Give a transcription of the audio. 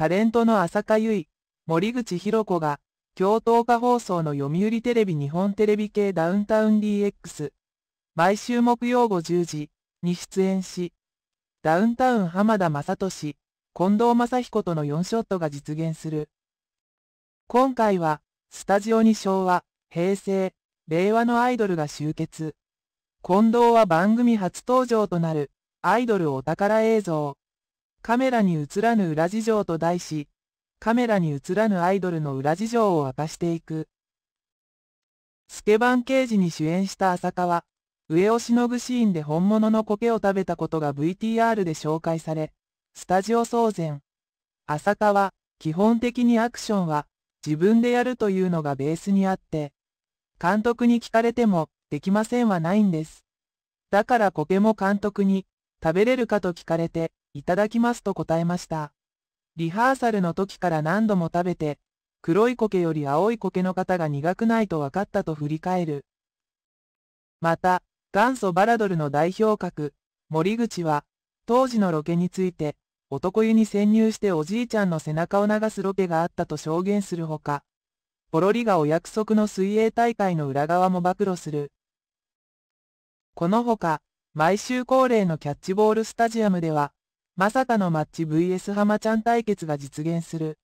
タレントの浅香唯、森口博子が、京都岡放送の読売テレビ日本テレビ系ダウンタウン DX、毎週木曜午10時に出演し、ダウンタウン浜田雅俊、近藤正彦との4ショットが実現する。今回は、スタジオに昭和、平成、令和のアイドルが集結。近藤は番組初登場となる、アイドルお宝映像。カメラに映らぬ裏事情と題し、カメラに映らぬアイドルの裏事情を明かしていく。スケバン刑事に主演した浅川、上をしのぐシーンで本物の苔を食べたことが VTR で紹介され、スタジオ騒然。浅川、基本的にアクションは、自分でやるというのがベースにあって、監督に聞かれても、できませんはないんです。だから苔も監督に、食べれるかと聞かれて、いただきますと答えました。リハーサルの時から何度も食べて、黒い苔より青い苔の方が苦くないと分かったと振り返る。また、元祖バラドルの代表格、森口は、当時のロケについて、男湯に潜入しておじいちゃんの背中を流すロケがあったと証言するほか、ポロリがお約束の水泳大会の裏側も暴露する。このほか、毎週恒例のキャッチボールスタジアムでは、まさかのマッチ VS 浜ちゃん対決が実現する。